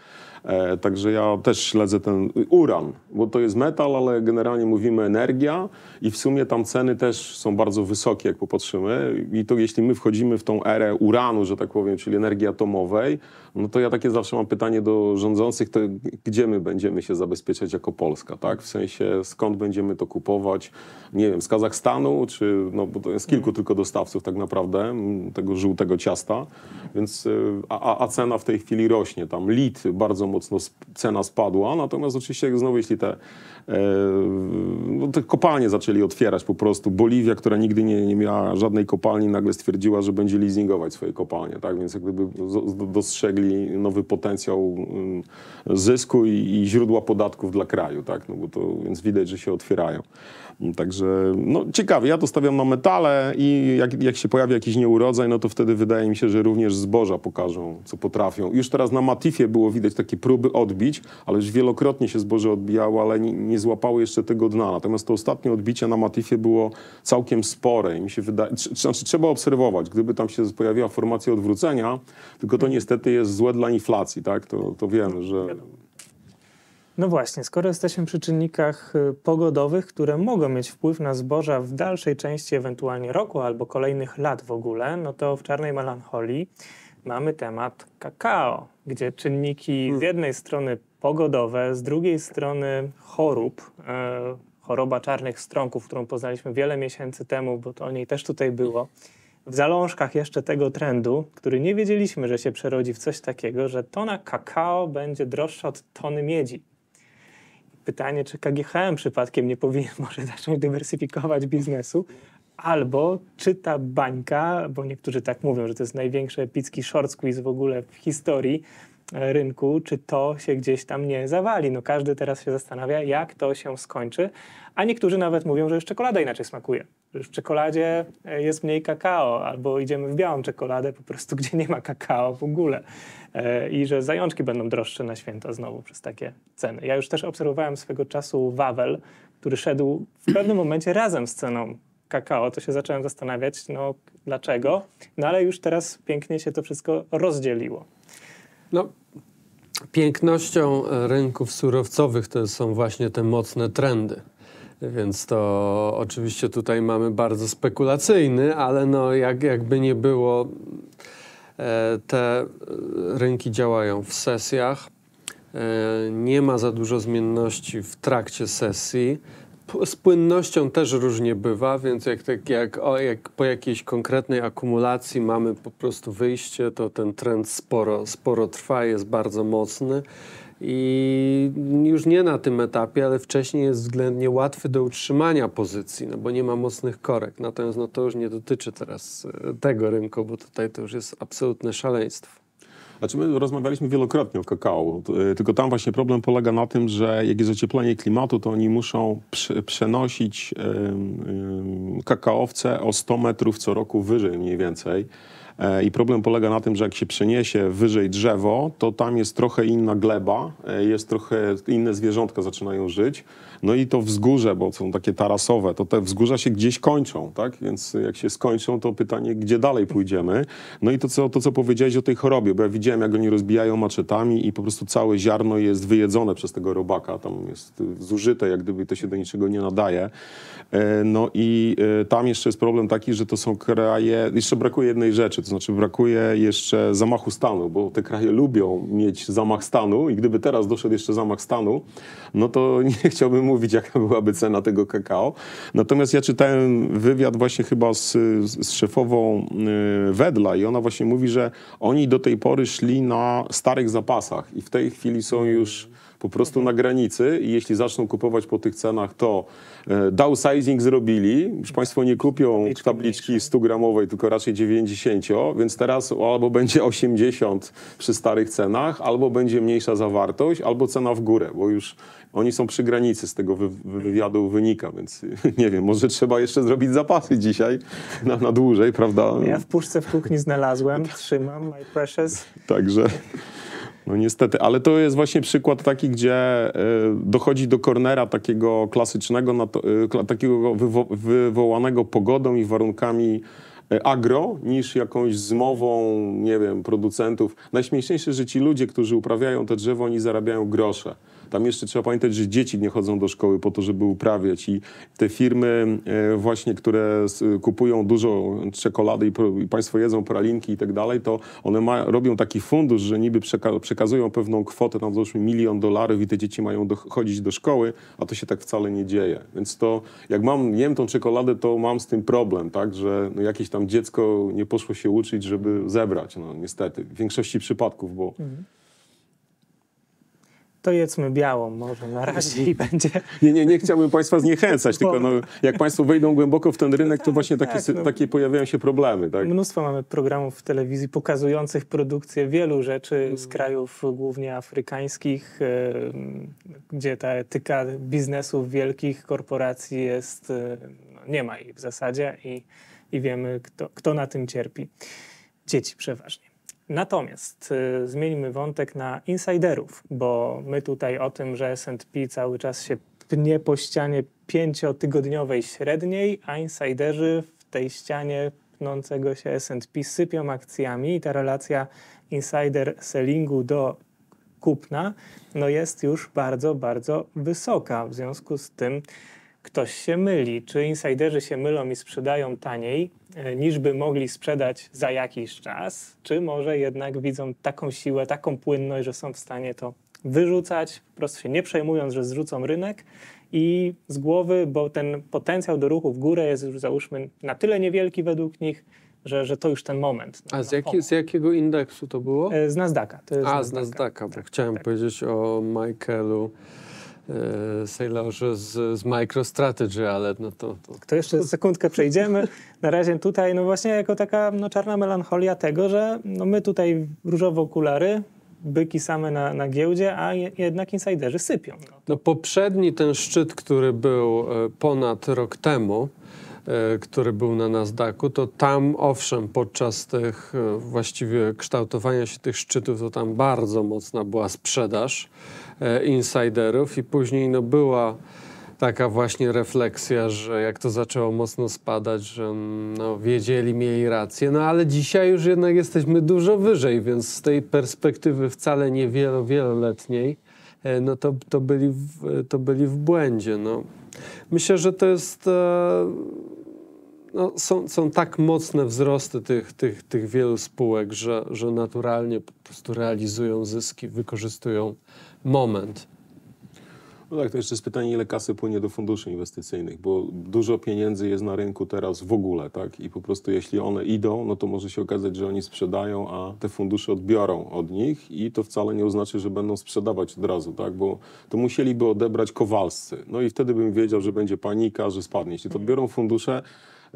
E, także ja też śledzę ten uran, bo to jest metal, ale generalnie mówimy energia i w sumie tam ceny też są bardzo wysokie, jak popatrzymy i to jeśli my wchodzimy w tą erę uranu, że tak powiem, czyli energii atomowej, no to ja takie zawsze mam pytanie do rządzących, to gdzie my będziemy się zabezpieczać jako Polska, tak? W sensie skąd będziemy to kupować, nie wiem, z Kazachstanu, czy, no bo to jest kilku mhm. tylko dostawców tak naprawdę, tego żółtego ciasta, więc, y, a, a cena w tej chwili rośnie, tam lit bardzo mocno cena spadła, natomiast oczywiście znowu jeśli te, e, no te kopalnie zaczęli otwierać po prostu, Boliwia, która nigdy nie, nie miała żadnej kopalni, nagle stwierdziła, że będzie leasingować swoje kopalnie, tak? więc jak gdyby dostrzegli nowy potencjał zysku i, i źródła podatków dla kraju, tak? No bo to, więc widać, że się otwierają. Także no, ciekawe, ja to stawiam na metale i jak, jak się pojawi jakiś nieurodzaj, no to wtedy wydaje mi się, że również zboża pokażą, co potrafią. Już teraz na Matifie było widać takie próby odbić, ale już wielokrotnie się zboże odbijało, ale nie, nie złapało jeszcze tego dna. Natomiast to ostatnie odbicie na Matifie było całkiem spore i mi się wydaje, tr znaczy trzeba obserwować, gdyby tam się pojawiła formacja odwrócenia, tylko to niestety jest złe dla inflacji, tak? To, to wiemy, że no właśnie, skoro jesteśmy przy czynnikach y, pogodowych, które mogą mieć wpływ na zboża w dalszej części ewentualnie roku albo kolejnych lat w ogóle, no to w Czarnej Melancholii mamy temat kakao, gdzie czynniki z hmm. jednej strony pogodowe, z drugiej strony chorób, e, choroba czarnych strąków, którą poznaliśmy wiele miesięcy temu, bo to o niej też tutaj było, w zalążkach jeszcze tego trendu, który nie wiedzieliśmy, że się przerodzi w coś takiego, że tona kakao będzie droższa od tony miedzi. Pytanie, czy KGHM przypadkiem nie powinien może zacząć dywersyfikować biznesu, albo czy ta bańka, bo niektórzy tak mówią, że to jest największy epicki short squeeze w ogóle w historii e, rynku, czy to się gdzieś tam nie zawali. No każdy teraz się zastanawia, jak to się skończy, a niektórzy nawet mówią, że już czekolada inaczej smakuje w czekoladzie e, jest mniej kakao, albo idziemy w białą czekoladę, po prostu gdzie nie ma kakao w ogóle. E, I że zajączki będą droższe na święta znowu przez takie ceny. Ja już też obserwowałem swego czasu Wawel, który szedł w pewnym momencie razem z ceną kakao, to się zacząłem zastanawiać, no dlaczego, no ale już teraz pięknie się to wszystko rozdzieliło. No, pięknością e, rynków surowcowych to są właśnie te mocne trendy. Więc to oczywiście tutaj mamy bardzo spekulacyjny, ale no jak, jakby nie było, e, te rynki działają w sesjach. E, nie ma za dużo zmienności w trakcie sesji. Z płynnością też różnie bywa, więc jak, tak jak, o, jak po jakiejś konkretnej akumulacji mamy po prostu wyjście, to ten trend sporo, sporo trwa, jest bardzo mocny i już nie na tym etapie, ale wcześniej jest względnie łatwy do utrzymania pozycji, no bo nie ma mocnych korek. Natomiast no to już nie dotyczy teraz e, tego rynku, bo tutaj to już jest absolutne szaleństwo. Znaczy my rozmawialiśmy wielokrotnie o kakao, e, tylko tam właśnie problem polega na tym, że jak jest ocieplenie klimatu, to oni muszą przenosić kakaowce o 100 metrów co roku wyżej mniej więcej. E, I problem polega na tym, że jak się przeniesie wyżej drzewo, to tam jest trochę inna gleba, e, jest trochę inne zwierzątka zaczynają żyć. No i to wzgórze, bo są takie tarasowe, to te wzgórza się gdzieś kończą, tak? Więc jak się skończą, to pytanie, gdzie dalej pójdziemy? No i to, co, to, co powiedziałeś o tej chorobie, bo ja widziałem, jak oni rozbijają maczetami i po prostu całe ziarno jest wyjedzone przez tego robaka, tam jest zużyte, jak gdyby to się do niczego nie nadaje. E, no i e, tam jeszcze jest problem taki, że to są kraje, jeszcze brakuje jednej rzeczy, to znaczy brakuje jeszcze zamachu stanu, bo te kraje lubią mieć zamach stanu i gdyby teraz doszedł jeszcze zamach stanu, no to nie chciałbym mu mówić, jaka byłaby cena tego kakao. Natomiast ja czytałem wywiad właśnie chyba z, z szefową y, Wedla i ona właśnie mówi, że oni do tej pory szli na starych zapasach i w tej chwili są już po prostu na granicy i jeśli zaczną kupować po tych cenach, to e, downsizing zrobili. Już Państwo nie kupią tabliczki 100-gramowej, tylko raczej 90, więc teraz albo będzie 80 przy starych cenach, albo będzie mniejsza zawartość, albo cena w górę, bo już oni są przy granicy, z tego wywiadu wynika, więc nie wiem, może trzeba jeszcze zrobić zapasy dzisiaj na, na dłużej, prawda? Ja w puszce w kuchni znalazłem, trzymam, my precious. Także... No niestety, ale to jest właśnie przykład taki, gdzie e, dochodzi do kornera takiego klasycznego, e, takiego wywo wywołanego pogodą i warunkami e, agro niż jakąś zmową, nie wiem, producentów. Najśmieszniejsze, że ci ludzie, którzy uprawiają te drzewo, oni zarabiają grosze. Tam jeszcze trzeba pamiętać, że dzieci nie chodzą do szkoły po to, żeby uprawiać i te firmy e, właśnie, które kupują dużo czekolady i państwo jedzą pralinki i tak dalej, to one ma, robią taki fundusz, że niby przeka przekazują pewną kwotę, tam załóżmy milion dolarów i te dzieci mają do, chodzić do szkoły, a to się tak wcale nie dzieje. Więc to, jak mam, jem tą czekoladę, to mam z tym problem, tak, że no, jakieś tam dziecko nie poszło się uczyć, żeby zebrać, no niestety, w większości przypadków, bo... Mhm to jedzmy białą może na razie i będzie. Nie, nie, nie chciałbym Państwa zniechęcać, tylko no, jak Państwo wejdą głęboko w ten rynek, to tak, właśnie takie, tak, no, takie pojawiają się problemy. Tak? Mnóstwo mamy programów w telewizji pokazujących produkcję wielu rzeczy mm. z krajów głównie afrykańskich, e, gdzie ta etyka biznesów wielkich korporacji jest, e, no, nie ma jej w zasadzie i, i wiemy, kto, kto na tym cierpi. Dzieci przeważnie. Natomiast y, zmieńmy wątek na insiderów, bo my tutaj o tym, że S&P cały czas się pnie po ścianie pięciotygodniowej średniej, a insiderzy w tej ścianie pnącego się S&P sypią akcjami i ta relacja insider sellingu do kupna no jest już bardzo, bardzo wysoka. W związku z tym ktoś się myli, czy insiderzy się mylą i sprzedają taniej e, niż by mogli sprzedać za jakiś czas, czy może jednak widzą taką siłę, taką płynność, że są w stanie to wyrzucać, po prostu się nie przejmując, że zrzucą rynek i z głowy, bo ten potencjał do ruchu w górę jest już załóżmy na tyle niewielki według nich, że, że to już ten moment. No, A z, jaki, z, jakiego indeksu to było? E, z Nasdaqa. To A, z Nasdaqa, Nasdaqa tak, chciałem tak. powiedzieć o Michaelu. E, Sailorze z, z MicroStrategy, ale no to, to... To jeszcze sekundkę przejdziemy. Na razie tutaj, no właśnie jako taka no, czarna melancholia tego, że no, my tutaj różowe okulary, byki same na, na giełdzie, a je, jednak insiderzy sypią. No, no poprzedni ten szczyt, który był e, ponad rok temu, e, który był na Nasdaqu, to tam owszem, podczas tych właściwie kształtowania się tych szczytów, to tam bardzo mocna była sprzedaż. E, insiderów i później no, była taka właśnie refleksja, że jak to zaczęło mocno spadać, że no, wiedzieli, mieli rację, no ale dzisiaj już jednak jesteśmy dużo wyżej, więc z tej perspektywy wcale nie wielo, wieloletniej, e, no to, to, byli w, to byli w błędzie. No. Myślę, że to jest... E, no, są, są tak mocne wzrosty tych, tych, tych wielu spółek, że, że naturalnie po prostu realizują zyski, wykorzystują moment. No tak, to jeszcze jest pytanie, ile kasy płynie do funduszy inwestycyjnych, bo dużo pieniędzy jest na rynku teraz w ogóle, tak? I po prostu jeśli one idą, no to może się okazać, że oni sprzedają, a te fundusze odbiorą od nich i to wcale nie oznacza, że będą sprzedawać od razu, tak? Bo to musieliby odebrać kowalscy. No i wtedy bym wiedział, że będzie panika, że spadnie. Jeśli to biorą fundusze,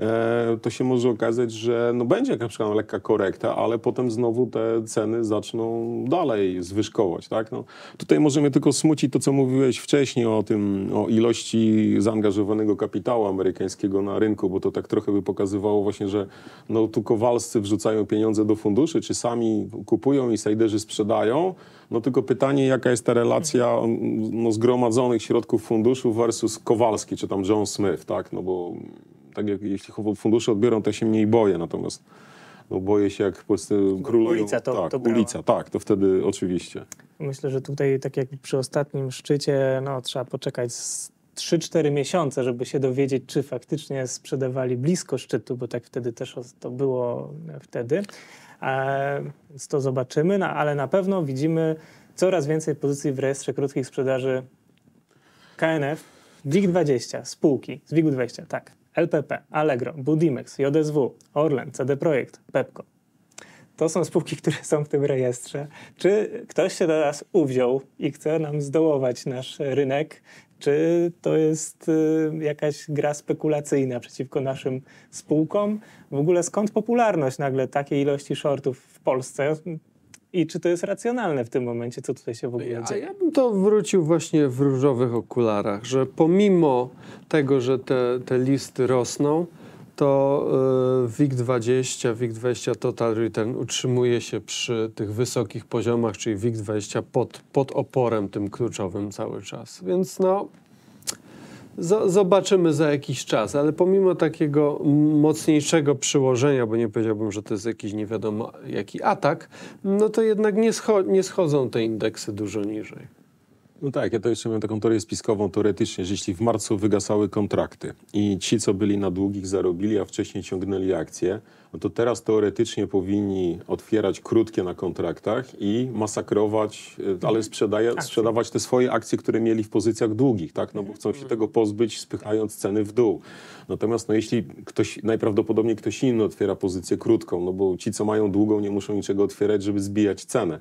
E, to się może okazać, że no będzie jakaś lekka korekta, ale potem znowu te ceny zaczną dalej zwyżkować. Tak? No, tutaj możemy tylko smucić to, co mówiłeś wcześniej o tym, o ilości zaangażowanego kapitału amerykańskiego na rynku, bo to tak trochę by pokazywało właśnie, że no, tu kowalscy wrzucają pieniądze do funduszy, czy sami kupują i sejderzy sprzedają, no tylko pytanie, jaka jest ta relacja no, zgromadzonych środków funduszu versus Kowalski, czy tam John Smith, tak? No bo tak jak jeśli fundusze odbiorą, to ja się mniej boję, natomiast no boję się jak po królują. Ulica to, tak, to ulica, tak, to wtedy oczywiście. Myślę, że tutaj tak jak przy ostatnim szczycie, no trzeba poczekać 3-4 miesiące, żeby się dowiedzieć, czy faktycznie sprzedawali blisko szczytu, bo tak wtedy też to było e, wtedy. E, więc to zobaczymy, no, ale na pewno widzimy coraz więcej pozycji w rejestrze krótkich sprzedaży KNF, WIG20, spółki z WIG-20, tak. LPP, Allegro, Budimex, JSW, Orlen, CD Projekt, Pepco. To są spółki, które są w tym rejestrze. Czy ktoś się teraz uwziął i chce nam zdołować nasz rynek? Czy to jest y, jakaś gra spekulacyjna przeciwko naszym spółkom? W ogóle skąd popularność nagle takiej ilości shortów w Polsce? I czy to jest racjonalne w tym momencie, co tutaj się w ogóle dzieje? Ja, bym to wrócił właśnie w różowych okularach, że pomimo tego, że te, te listy rosną, to WIG20, y, WIG20 Total Return utrzymuje się przy tych wysokich poziomach, czyli WIG20 pod, pod oporem tym kluczowym cały czas. Więc no, Zobaczymy za jakiś czas, ale pomimo takiego mocniejszego przyłożenia, bo nie powiedziałbym, że to jest jakiś nie wiadomo jaki atak, no to jednak nie, scho nie schodzą te indeksy dużo niżej. No tak, ja to jeszcze miałem taką teorię spiskową teoretycznie, że jeśli w marcu wygasały kontrakty i ci, co byli na długich, zarobili, a wcześniej ciągnęli akcje, no to teraz teoretycznie powinni otwierać krótkie na kontraktach i masakrować, e, ale sprzedaje, sprzedawać te swoje akcje, które mieli w pozycjach długich, tak? No bo chcą się mhm. tego pozbyć, spychając ceny w dół. Natomiast no jeśli ktoś, najprawdopodobniej ktoś inny otwiera pozycję krótką, no bo ci, co mają długą, nie muszą niczego otwierać, żeby zbijać cenę.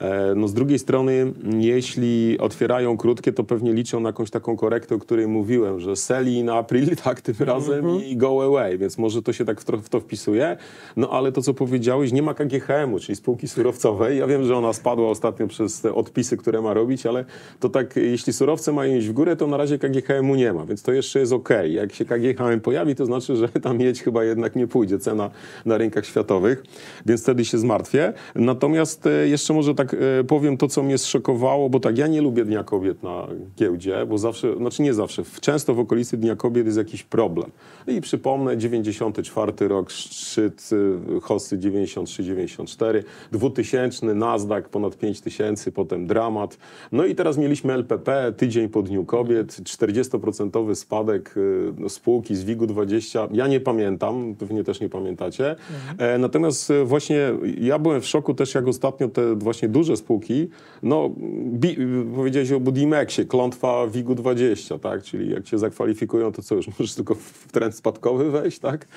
E, no z drugiej strony, jeśli otwierają krótkie, to pewnie liczą na jakąś taką korektę, o której mówiłem, że selli na April, tak, tym razem mm -hmm. i go away, więc może to się tak w to wpisuje pracuje, no ale to, co powiedziałeś, nie ma KGHM-u, czyli spółki surowcowej. Ja wiem, że ona spadła ostatnio przez te odpisy, które ma robić, ale to tak, jeśli surowce mają iść w górę, to na razie KGHM-u nie ma, więc to jeszcze jest ok. Jak się KGHM pojawi, to znaczy, że ta mieć chyba jednak nie pójdzie, cena na rynkach światowych, więc wtedy się zmartwię. Natomiast e, jeszcze może tak e, powiem to, co mnie zszokowało, bo tak, ja nie lubię Dnia Kobiet na giełdzie, bo zawsze, znaczy nie zawsze, często w okolicy Dnia Kobiet jest jakiś problem. No I przypomnę, 94 rok, szczyt y, Hossy 93-94, 2000, Nasdaq ponad 5000, potem dramat. No i teraz mieliśmy LPP, tydzień po Dniu Kobiet, 40% spadek y, no, spółki z WIG-u 20. Ja nie pamiętam, pewnie też nie pamiętacie. Mhm. E, natomiast y, właśnie ja byłem w szoku też, jak ostatnio te właśnie duże spółki, no bi, powiedziałeś o Budimexie, klątwa wig 20, tak? Czyli jak cię zakwalifikują, to co, już możesz tylko w trend spadkowy wejść, tak?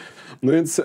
No więc... E,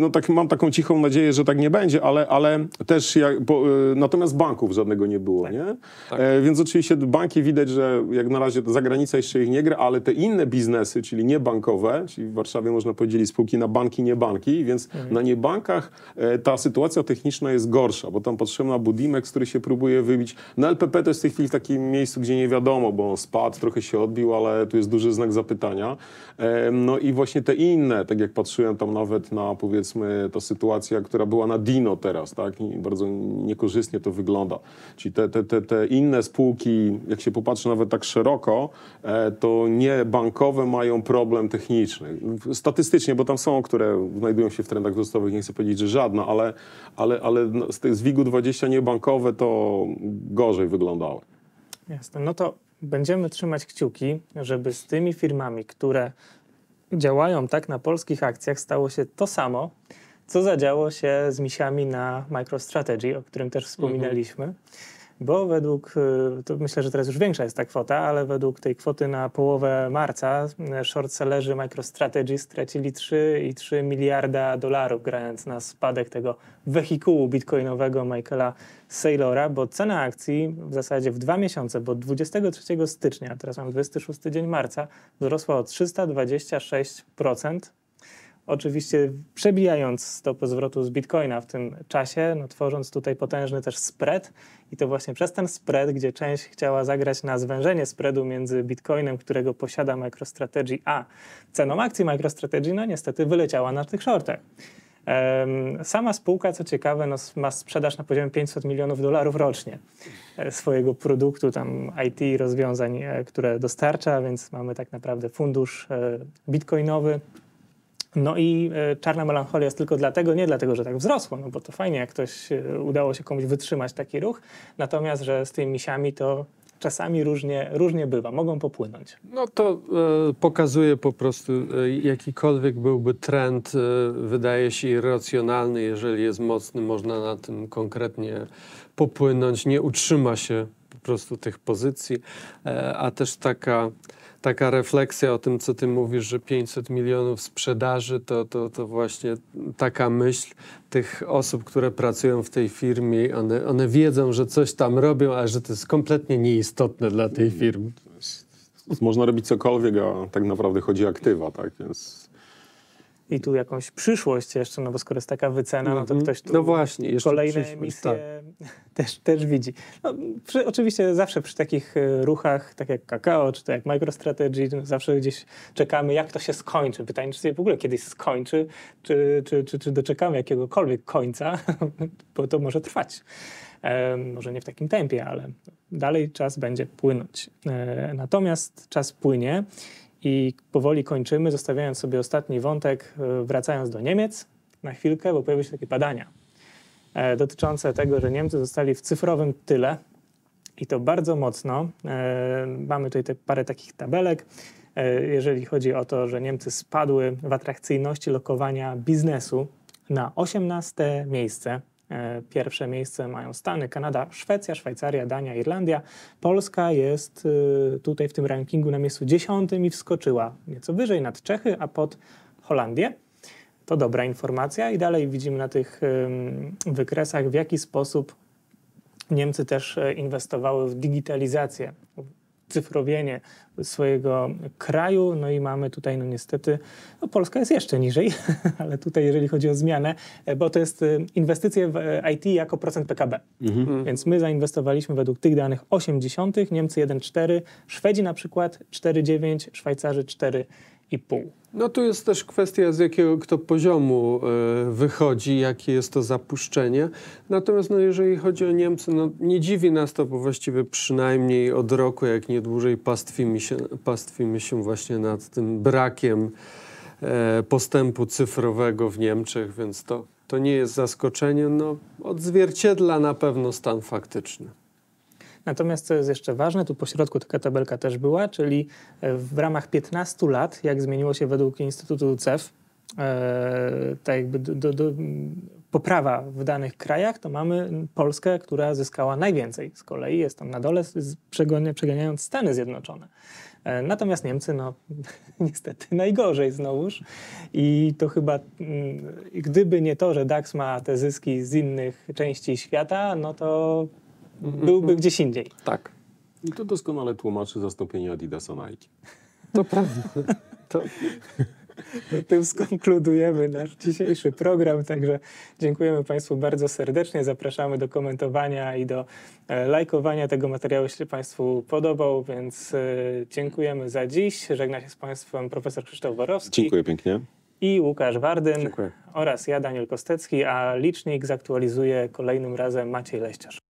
no tak mam taką cichą nadzieję, że tak nie będzie, ale, ale też jak, bo, y, natomiast banków żadnego nie było, tak. nie? Tak. E, więc oczywiście banki widać, że jak na razie za granicą jeszcze ich nie gra, ale te inne biznesy, czyli niebankowe, czyli w Warszawie można podzielić spółki na banki, niebanki, więc mhm. na niebankach e, ta sytuacja techniczna jest gorsza, bo tam potrzebna na Budimex, który się próbuje wybić. Na no, LPP to jest w tej chwili w takim miejscu, gdzie nie wiadomo, bo on spadł, trochę się odbił, ale tu jest duży znak zapytania. E, no i właśnie te inne, tak jak patrzyłem tam nawet na powiedzmy powiedzmy ta sytuacja, która była na Dino teraz, tak? I bardzo niekorzystnie to wygląda. Czyli te, te, te, te inne spółki, jak się popatrzy nawet tak szeroko, e, to nie bankowe mają problem techniczny. Statystycznie, bo tam są, które znajdują się w trendach wzrostowych, nie chcę powiedzieć, że żadna, ale, ale, ale no, z WIG-20 niebankowe to gorzej wyglądały. Jasne, no to będziemy trzymać kciuki, żeby z tymi firmami, które działają tak na polskich akcjach, stało się to samo, co zadziało się z misiami na MicroStrategy, o którym też mhm. wspominaliśmy. Mhm bo według, y, to myślę, że teraz już większa jest ta kwota, ale według tej kwoty na połowę marca y, sellerzy MicroStrategy stracili 3,3 miliarda dolarów, grając na spadek tego wehikułu bitcoinowego Michaela Saylora, bo cena akcji w zasadzie w dwa miesiące, bo 23 stycznia, teraz mamy 26 dzień marca, wzrosła o 326% oczywiście przebijając stopę zwrotu z bitcoina w tym czasie, no, tworząc tutaj potężny też spread. I to właśnie przez ten spread, gdzie część chciała zagrać na zwężenie spreadu między bitcoinem, którego posiada MicroStrategy, a ceną akcji MicroStrategy, no niestety wyleciała na tych shortach. Sama spółka, co ciekawe, no, ma sprzedaż na poziomie 500 milionów dolarów rocznie e, swojego produktu, tam IT, rozwiązań, e, które dostarcza, więc mamy tak naprawdę fundusz e, bitcoinowy, no i e, czarna melancholia jest tylko dlatego, nie dlatego, że tak wzrosło, no bo to fajnie, jak ktoś e, udało się komuś wytrzymać taki ruch, natomiast, że z tymi misiami to czasami różnie, różnie bywa, mogą popłynąć. No to e, pokazuje po prostu, e, jakikolwiek byłby trend, e, wydaje się irracjonalny, jeżeli jest mocny, można na tym konkretnie popłynąć, nie utrzyma się po prostu tych pozycji, e, a też taka taka refleksja o tym, co ty mówisz, że 500 milionów sprzedaży, to, to, to właśnie taka myśl tych osób, które pracują w tej firmie. One, one wiedzą, że coś tam robią, a że to jest kompletnie nieistotne dla tej mm. firmy. Można robić cokolwiek, a tak naprawdę chodzi o aktywa, tak? Więc i tu jakąś przyszłość jeszcze, no bo skoro jest taka wycena, no to mhm. ktoś tu no właśnie, kolejne emisje tak. też, też widzi. No, przy, oczywiście zawsze przy takich e, ruchach, tak jak Kakao, czy tak jak MicroStrategy, no zawsze gdzieś czekamy, jak to się skończy. Pytanie, czy się w ogóle kiedyś skończy, czy, czy, czy, czy doczekamy jakiegokolwiek końca, bo to może trwać. E, może nie w takim tempie, ale dalej czas będzie płynąć. E, natomiast czas płynie i powoli kończymy, zostawiając sobie ostatni wątek, e, wracając do Niemiec na chwilkę, bo pojawiły się takie badania e, dotyczące tego, że Niemcy zostali w cyfrowym tyle i to bardzo mocno. E, mamy tutaj parę takich tabelek, jeżeli chodzi o to, że Niemcy spadły w atrakcyjności lokowania biznesu na 18 miejsce E, pierwsze miejsce mają Stany, Kanada, Szwecja, Szwajcaria, Dania, Irlandia. Polska jest y, tutaj w tym rankingu na miejscu dziesiątym i wskoczyła nieco wyżej nad Czechy, a pod Holandię. To dobra informacja i dalej widzimy na tych wykresach, w jaki sposób Niemcy też e, inwestowały w digitalizację cyfrowienie swojego kraju. No i mamy tutaj, no niestety, no Polska jest jeszcze niżej, ale tutaj, jeżeli chodzi o zmianę, e, bo to jest e, inwestycje w e, IT jako procent PKB. Mhm. mhm. Więc my zainwestowaliśmy według tych danych 80, Niemcy 1,4, Szwedzi na przykład 4,9, Szwajcarzy 4. No tu jest też kwestia, z jakiego kto poziomu y, wychodzi, jakie jest to zapuszczenie. Natomiast no, jeżeli chodzi o Niemcy, no, nie dziwi nas to, bo właściwie przynajmniej od roku, jak nie dłużej, pastwimy się, pastwimy się właśnie nad tym brakiem e, postępu cyfrowego w Niemczech, więc to, to nie jest zaskoczenie. No, odzwierciedla na pewno stan faktyczny. Natomiast co jest jeszcze ważne, tu pośrodku taka tabelka też była, czyli e, w ramach 15 lat, jak zmieniło się według Instytutu CEF, e, tak jakby do, do, do poprawa w danych krajach, to mamy Polskę, która zyskała najwięcej. Z kolei jest tam na dole, przeganiając Stany Zjednoczone. E, natomiast Niemcy, no niestety najgorzej znowuż. I to chyba, mm, gdyby nie to, że DAX ma te zyski z innych części świata, no to byłby gdzieś indziej. Tak. I to doskonale tłumaczy zastąpienie Adidasa Nike. To prawda. To... tym skonkludujemy nasz dzisiejszy program, także dziękujemy Państwu bardzo serdecznie, zapraszamy do komentowania i do e, lajkowania tego materiału, jeśli Państwu podobał, więc e, dziękujemy za dziś. Żegna się z Państwem profesor Krzysztof Borowski. Dziękuję pięknie. I Łukasz Wardyn Dziękuję. oraz ja, Daniel Kostecki, a licznik zaktualizuje kolejnym razem Maciej Leściarz.